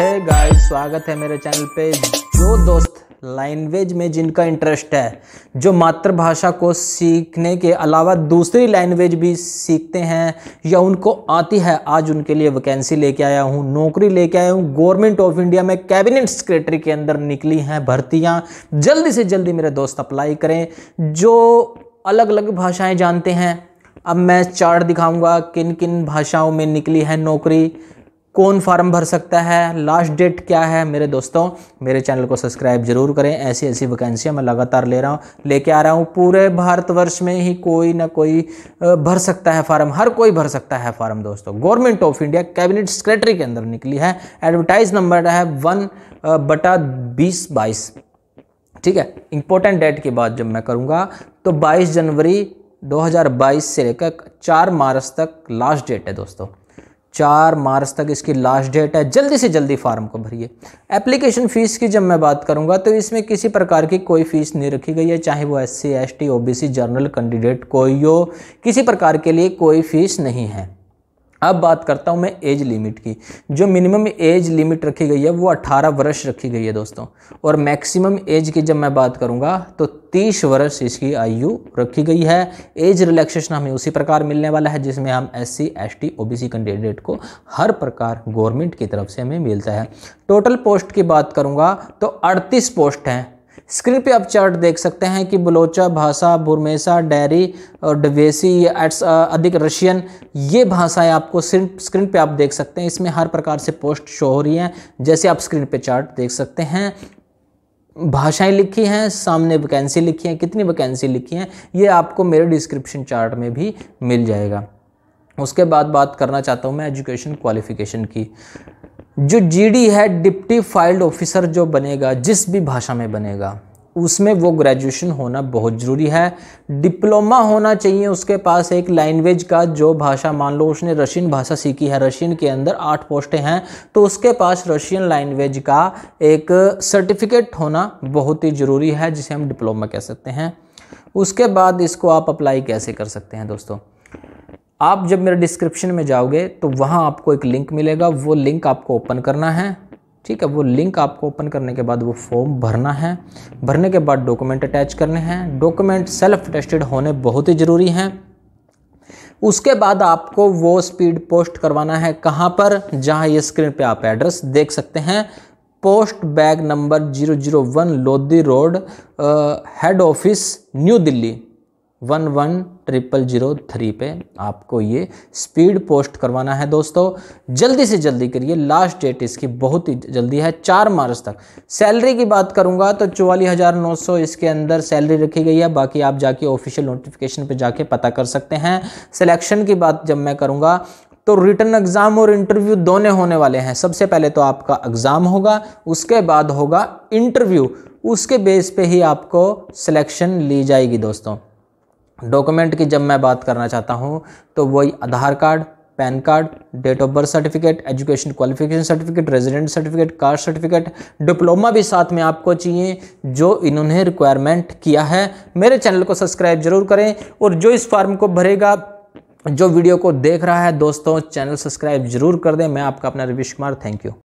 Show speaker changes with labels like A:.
A: है गाइस स्वागत है मेरे चैनल पे जो दोस्त लैंग्वेज में जिनका इंटरेस्ट है जो मातृभाषा को सीखने के अलावा दूसरी लैंग्वेज भी सीखते हैं या उनको आती है आज उनके लिए वैकेंसी लेके आया हूँ नौकरी लेके आया हूँ गवर्नमेंट ऑफ इंडिया में कैबिनेट सेक्रेटरी के अंदर निकली हैं भर्तियाँ जल्दी से जल्दी मेरे दोस्त अप्लाई करें जो अलग अलग भाषाएँ जानते हैं अब मैं चार्ट दिखाऊंगा किन किन भाषाओं में निकली है नौकरी कौन फार्म भर सकता है लास्ट डेट क्या है मेरे दोस्तों मेरे चैनल को सब्सक्राइब जरूर करें ऐसी ऐसी वैकेंसियाँ मैं लगातार ले रहा हूँ लेके आ रहा हूँ पूरे भारतवर्ष में ही कोई ना कोई भर सकता है फार्म हर कोई भर सकता है फार्म दोस्तों government of India cabinet secretary के अंदर निकली है एडवर्टाइज नंबर है वन बटा बीस बाईस ठीक है इंपॉर्टेंट डेट की बात जब मैं करूँगा तो बाईस जनवरी 2022 से लेकर 4 मार्च तक लास्ट डेट है दोस्तों चार मार्च तक इसकी लास्ट डेट है जल्दी से जल्दी फार्म को भरिए एप्लीकेशन फ़ीस की जब मैं बात करूंगा तो इसमें किसी प्रकार की कोई फ़ीस नहीं रखी गई है चाहे वो S C S T O B C general candidate कोई हो किसी प्रकार के लिए कोई फ़ीस नहीं है अब बात करता हूँ मैं एज लिमिट की जो मिनिमम एज लिमिट रखी गई है वो 18 वर्ष रखी गई है दोस्तों और मैक्सिमम एज की जब मैं बात करूँगा तो 30 वर्ष इसकी आयु रखी गई है एज रिलैक्सेशन हमें उसी प्रकार मिलने वाला है जिसमें हम S C S T O B C candidate को हर प्रकार गवर्नमेंट की तरफ से हमें मिलता है टोटल पोस्ट की बात करूँगा तो अड़तीस पोस्ट हैं स्क्रीन पे आप चार्ट देख सकते हैं कि बलोचा भाषा बुरमेसा डेरी और डवेसी एट्स अधिक रशियन ये भाषाएं आपको स्क्रीन पे आप देख सकते हैं इसमें हर प्रकार से पोस्ट शो हो रही हैं जैसे आप स्क्रीन पे चार्ट देख सकते हैं भाषाएं लिखी हैं सामने वैकेंसी लिखी हैं कितनी वैकेंसी लिखी हैं ये आपको मेरे डिस्क्रिप्शन चार्ट में भी मिल जाएगा उसके बाद बात करना चाहता हूँ मैं एजुकेशन क्वालिफिकेशन की जो जीडी है डिप्टी फाइल्ड ऑफिसर जो बनेगा जिस भी भाषा में बनेगा उसमें वो ग्रेजुएशन होना बहुत ज़रूरी है डिप्लोमा होना चाहिए उसके पास एक लैंग्वेज का जो भाषा मान लो उसने रशियन भाषा सीखी है रशियन के अंदर आठ पोस्टें हैं तो उसके पास रशियन लैंग्वेज का एक सर्टिफिकेट होना बहुत ही ज़रूरी है जिसे हम डिप्लोमा कह सकते हैं उसके बाद इसको आप अप्लाई कैसे कर सकते हैं दोस्तों आप जब मेरे डिस्क्रिप्शन में जाओगे तो वहाँ आपको एक लिंक मिलेगा वो लिंक आपको ओपन करना है ठीक है वो लिंक आपको ओपन करने के बाद वो फॉर्म भरना है भरने के बाद डॉक्यूमेंट अटैच करने हैं डॉक्यूमेंट सेल्फ टेस्टेड होने बहुत ही ज़रूरी हैं उसके बाद आपको वो स्पीड पोस्ट करवाना है कहाँ पर जहाँ ये स्क्रीन पे आप एड्रेस देख सकते हैं post bag number zero zero one Lodhi road head office new Delhi one one triple zero three पे आपको ये स्पीड पोस्ट करवाना है दोस्तों जल्दी से जल्दी करिए लास्ट डेट इसकी बहुत ही जल्दी है चार मार्च तक सैलरी की बात करूंगा तो चौवालीस हज़ार नौ सौ इसके अंदर सैलरी रखी गई है बाकी आप जाके ऑफिशियल नोटिफिकेशन पे जाके पता कर सकते हैं सिलेक्शन की बात जब मैं करूँगा तो रिटर्न एग्ज़ाम और इंटरव्यू दोनों होने वाले हैं सबसे पहले तो आपका एग्ज़ाम होगा उसके बाद होगा इंटरव्यू उसके बेस पे ही आपको सिलेक्शन ली जाएगी दोस्तों डॉक्यूमेंट की जब मैं बात करना चाहता हूँ तो वही Aadhaar card PAN card date of birth certificate education qualification certificate resident certificate caste certificate diploma भी साथ में आपको चाहिए जो इन्होंने रिक्वायरमेंट किया है मेरे चैनल को सब्सक्राइब जरूर करें और जो इस फॉर्म को भरेगा जो वीडियो को देख रहा है दोस्तों चैनल सब्सक्राइब जरूर कर दें मैं आपका अपना रविश कुमार थैंक यू